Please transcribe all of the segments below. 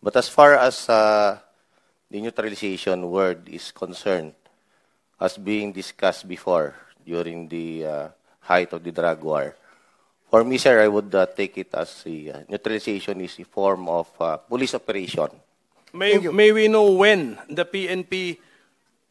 But as far as uh, the neutralization word is concerned, as being discussed before during the uh, height of the drug war, for me, sir, I would uh, take it as the uh, neutralization is a form of uh, police operation. May, may we know when the PNP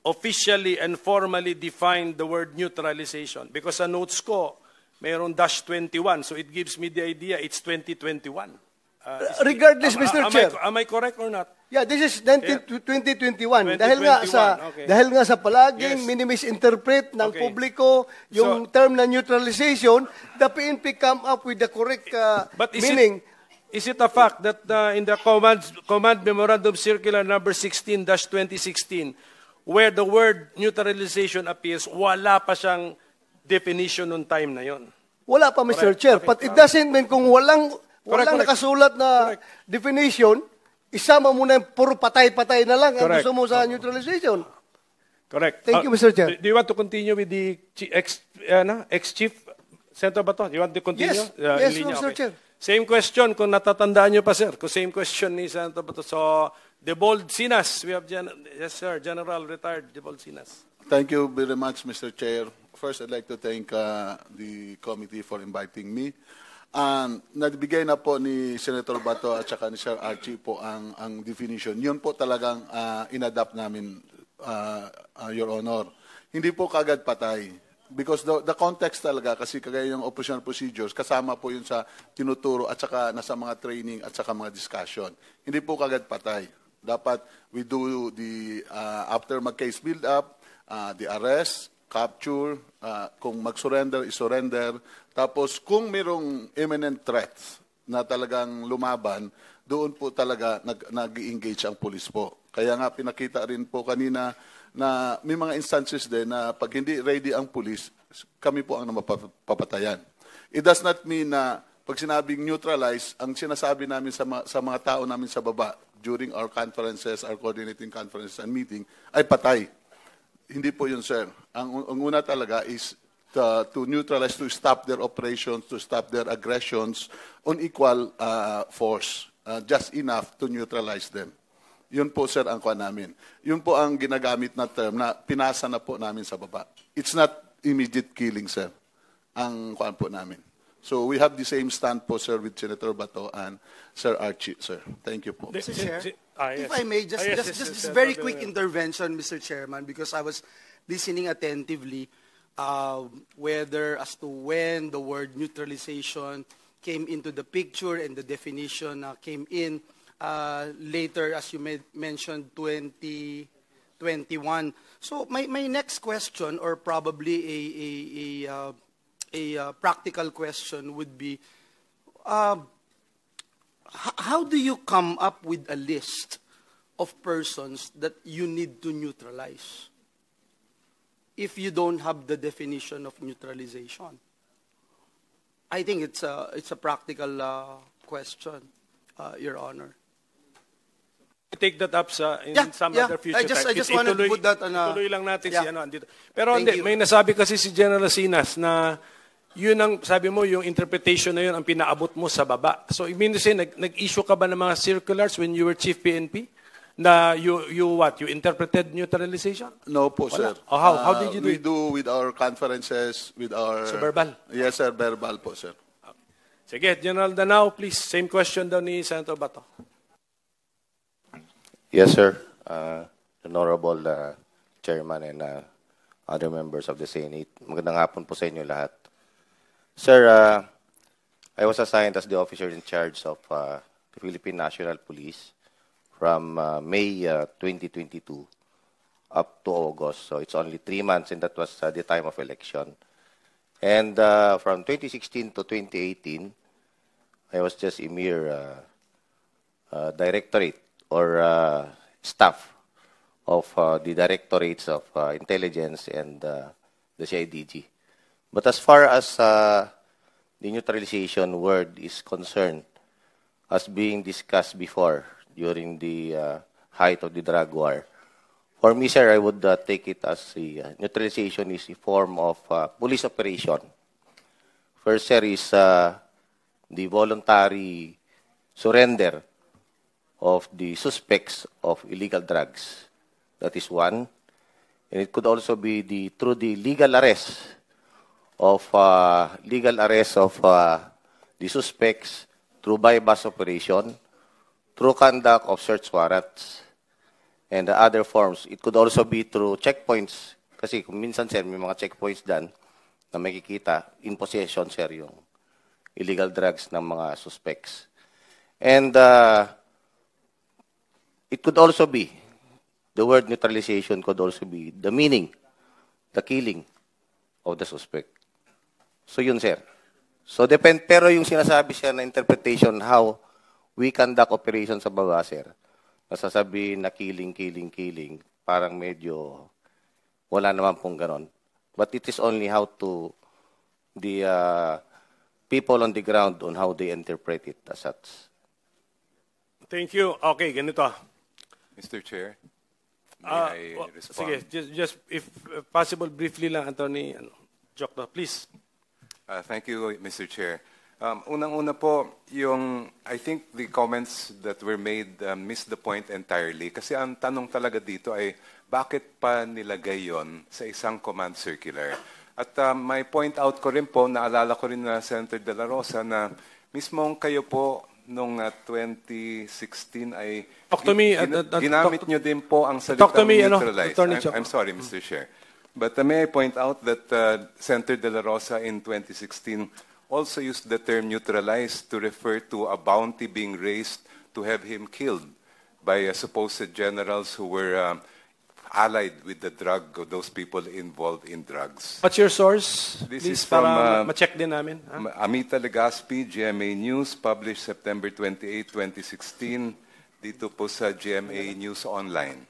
officially and formally defined the word neutralization? Because sa notes ko, mayroon dash 21. So it gives me the idea it's 2021. Ah, Regardless, am, Mr. Am, am Chair. I, am I correct or not? Yeah, this is 19, yeah. 2021. Dahil nga sa okay. dahil nga sa palaging yes. interpret ng okay. publiko yung so, term na neutralization, the PNP come up with the correct uh, but is meaning. It, Is it a fact that uh, in the command, command memorandum circular number 16-2016, where the word neutralization appears, wala pa siyang definition noong time na yon? Wala pa, Mr. Correct. Chair. Okay. But it doesn't mean kung walang Walang correct. nakasulat na correct. definition, isama mo na yung puro patay-patay na lang correct. ang gusto mo sa oh. neutralization. Correct. Thank uh, you, ah, Mr. Chair. Do you want to continue with the ex, uh, ano, na, ex-chief Senator Bato? Do you want to continue? Yes, uh, yes Mr. Okay. Chair. Same question, kung natatandaan nyo pa, sir. Kung same question ni Senator Bato. So, the bold Sinas. We have, Gen yes, sir, General Retired Debold Sinas. Thank you very much, Mr. Chair. First, I'd like to thank uh, the committee for inviting me. Um, nabigay na po ni Senator Bato at saka ni Sir Archie po ang, ang definition. Yun po talagang uh, inadapt namin, uh, uh, Your Honor. Hindi po kagad patay. Because the, the context talaga, kasi kagaya yung operational procedures, kasama po yun sa tinuturo at saka nasa mga training at saka mga discussion. Hindi po kagad patay. Dapat we do the, uh, after mag-case build-up, uh, the arrest, capture, uh, kung mag-surrender, isurrender. Tapos kung mayroong imminent threat na talagang lumaban, doon po talaga nag- engage ang pulis po. Kaya nga pinakita rin po kanina na may mga instances din na pag hindi ready ang pulis, kami po ang mapapatayan. It does not mean na pag sinabing neutralize, ang sinasabi namin sa, ma- sa mga tao namin sa baba during our conferences, our coordinating conferences and meeting, ay patay hindi po yun, sir. Ang, ang una talaga is to, uh, to neutralize, to stop their operations, to stop their aggressions on equal uh, force, uh, just enough to neutralize them. Yun po, sir, ang kuha namin. Yun po ang ginagamit na term na pinasa na po namin sa baba. It's not immediate killing, sir, ang kuha po namin. So we have the same stand po, sir, with Senator Bato and Sir Archie, sir. Thank you po. Mr. Chair? Ah, yes. If I may, just, Ah, yes, just, yes, just, yes, yes, very quick intervention, Mr. Chairman, because I was listening attentively uh, whether as to when the word neutralization came into the picture and the definition uh, came in uh, later, as you mentioned, 2021. So my, my next question, or probably a, a, a, uh, a uh, practical question, would be, uh, how do you come up with a list of persons that you need to neutralize if you don't have the definition of neutralization? I think it's a, it's a practical uh, question, uh, Your Honor. I take that up sa in yeah, some yeah. other future I just, I just wanted to put that on a... Ituloy lang natin yeah. si ano. Andito. Pero Thank hindi, you. may nasabi kasi si General Sinas na yun ang, sabi mo, yung interpretation na yun ang pinaabot mo sa baba. So, I mean to say, nag, nag-issue ka ba ng mga circulars when you were chief PNP? Na you, you what? You interpreted neutralization? No po, Wala. sir. Oh, how, how did you uh, do we it? do with our conferences, with our... So, verbal? Yes, sir. Verbal po, sir. Sige, General Danao, please. Same question daw ni Senator Bato. Yes, sir. Uh, honorable uh, Chairman and uh, other members of the Senate. Magandang hapon po sa inyo lahat. Sir, uh, I was assigned as the officer in charge of uh, the Philippine National Police from uh, May uh, 2022 up to August. So it's only three months, and that was uh, the time of election. And uh, from 2016 to 2018, I was just a mere uh, uh, directorate or uh, staff of uh, the directorates of uh, intelligence and uh, the CIDG. But as far as uh, the neutralization word is concerned, as being discussed before during the uh, height of the drug war, for me, sir, I would uh, take it as a uh, neutralization is a form of uh, police operation. First, sir, is uh, the voluntary surrender of the suspects of illegal drugs. That is one. And it could also be the through the legal arrest of uh, legal arrest of uh, the suspects through bypass operation, through conduct of search warrants, and the other forms. It could also be through checkpoints. Kasi kung minsan, sir, may mga checkpoints dan na makikita in possession, sir, yung illegal drugs ng mga suspects. And uh, it could also be, the word neutralization could also be the meaning, the killing of the suspect. So yun, sir. So depend, pero yung sinasabi siya na interpretation, how we conduct operation sa baba, sir. Nasasabi na killing, killing, killing, parang medyo wala naman pong ganon. But it is only how to the uh, people on the ground on how they interpret it as such. Thank you. Okay, ganito. Mr. Chair, may uh, I oh, respond? Sige, just, just if possible, briefly lang, Attorney ano, Jokta, please. Uh, thank you, Mr. Chair. Um, Unang-una po, yung, I think the comments that were made uh, missed the point entirely. Kasi ang tanong talaga dito ay, bakit pa nilagay yon sa isang command circular? At uh, may point out ko rin po, naalala ko rin na Senator De La Rosa na mismong kayo po nung uh, 2016 ay talk to me, gin- uh, uh, uh ginamit talk, nyo din po ang salitang talk to me, neutralize. Ano, I'm, I'm sorry, Mr. Chair. But uh, may I point out that uh, Center De La Rosa in 2016 also used the term neutralized to refer to a bounty being raised to have him killed by uh, supposed generals who were um, allied with the drug those people involved in drugs. What's your source? This Please, is from para uh, check din namin. Huh? Amita Legaspi, GMA News, published September 28, 2016, dito po sa GMA News Online.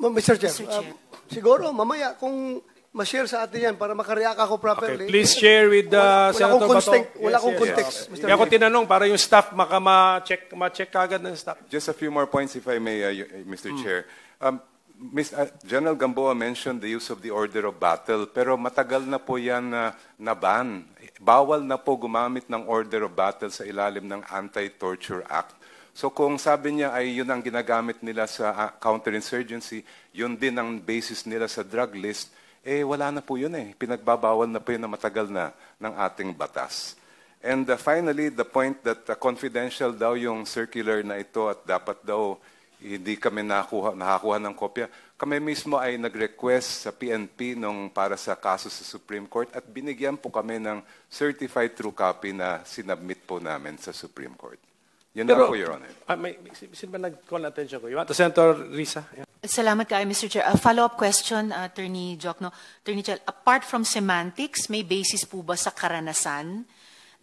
Mr. Chair, Mr. Um, Chair. Uh, Siguro, mamaya, kung ma-share sa atin yan para makareact ako properly. Okay, please share with uh, Senator wala Bato. Wala yes, akong yes, context, yes. Mr. Kaya ko tinanong para yung staff maka check ma-check agad ng staff. Just a few more points if I may, uh, uh Mr. Hmm. Chair. Um, Ms. Uh, General Gamboa mentioned the use of the order of battle, pero matagal na po yan uh, na ban. Bawal na po gumamit ng order of battle sa ilalim ng Anti-Torture Act. So kung sabi niya ay yun ang ginagamit nila sa ah, counterinsurgency, yun din ang basis nila sa drug list, eh wala na po yun eh. Pinagbabawal na po yun na matagal na ng ating batas. And uh, finally, the point that uh, confidential daw yung circular na ito at dapat daw hindi kami nakuha, nakakuha ng kopya. Kami mismo ay nag-request sa PNP nung para sa kaso sa Supreme Court at binigyan po kami ng certified true copy na sinabmit po namin sa Supreme Court. Yan Pero, lang po, Your Honor. Uh, may, may, sin ba nag-call attention ko? You want to Senator Risa? Yeah. Salamat ka, Mr. Chair. A follow-up question, uh, Attorney Jokno. Attorney Chair, apart from semantics, may basis po ba sa karanasan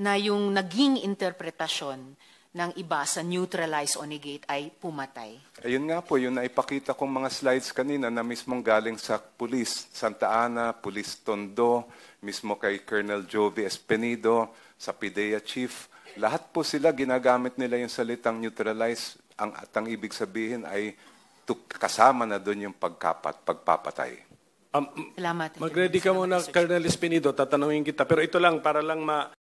na yung naging interpretasyon ng iba sa neutralize o negate ay pumatay. Ayun nga po, yun na ipakita kong mga slides kanina na mismong galing sa pulis, Santa Ana, Pulis Tondo, mismo kay Colonel Jovi Espenido, sa PDEA Chief. Lahat po sila ginagamit nila yung salitang neutralize. Ang, at ang ibig sabihin ay kasama na doon yung pagkapat, pagpapatay. Um, Salamat. Mag-ready ka muna, Colonel Espinido, tatanungin kita. Pero ito lang, para lang ma...